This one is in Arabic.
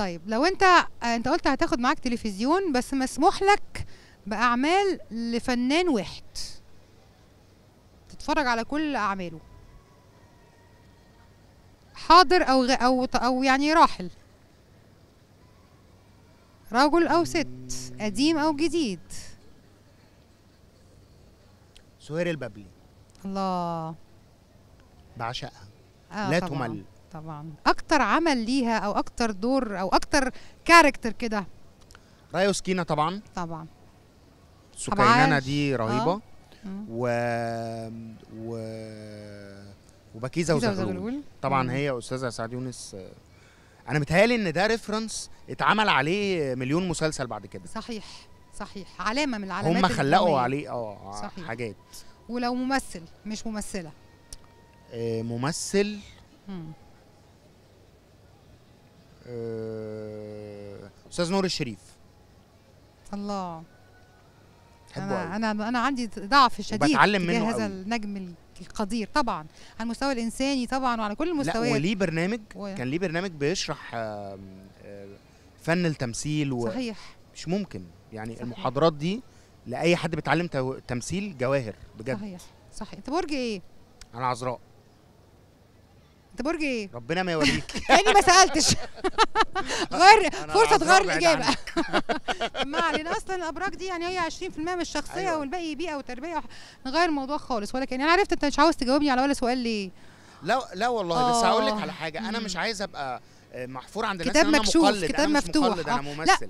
طيب لو انت آه، انت قلت هتاخد معاك تلفزيون بس مسموح لك باعمال لفنان واحد تتفرج على كل اعماله حاضر او غ... او او يعني راحل رجل او ست قديم او جديد سهير البابلي الله بعشقها آه لا طبعا. تمل طبعا اكتر عمل ليها او اكتر دور او اكتر كاركتر كده ريا وسكينه طبعا طبعا سكينانه دي رهيبه آه. و... و وبكيزه وزغلول طبعا هي استاذه سعد يونس انا متهيالي ان ده ريفرنس اتعمل عليه مليون مسلسل بعد كده صحيح صحيح علامه من العلامات هم خلقوا عليه اه, آه،, آه، حاجات ولو ممثل مش ممثله ممثل مم. آه، استاذ نور الشريف الله انا انا انا عندي ضعف شديد بتعلم منه هذا النجم القدير طبعا على المستوى الانساني طبعا وعلى كل المستويات لا وليه برنامج و... كان ليه برنامج بيشرح آه، فن التمثيل و... صحيح مش ممكن يعني صحيح. المحاضرات دي لاي حد بيتعلم تمثيل جواهر بجد صحيح صحيح انت برج ايه انا عذراء برج ايه؟ ربنا ما يوريك كاني ما سالتش غير فرصه تغير الاجابه ما علينا اصلا الابراج دي يعني هي 20% من الشخصيه أيوة. والباقي بيئه وتربيه نغير الموضوع خالص ولكن انا عرفت انت مش عاوز تجاوبني على ولا سؤال ليه لا لا والله أوه. بس آه. هقول لك على حاجه انا مش عايز ابقى محفور عند الناس كتاب مكشوف كتاب مفتوح مقلد انا آه. ممثل لا.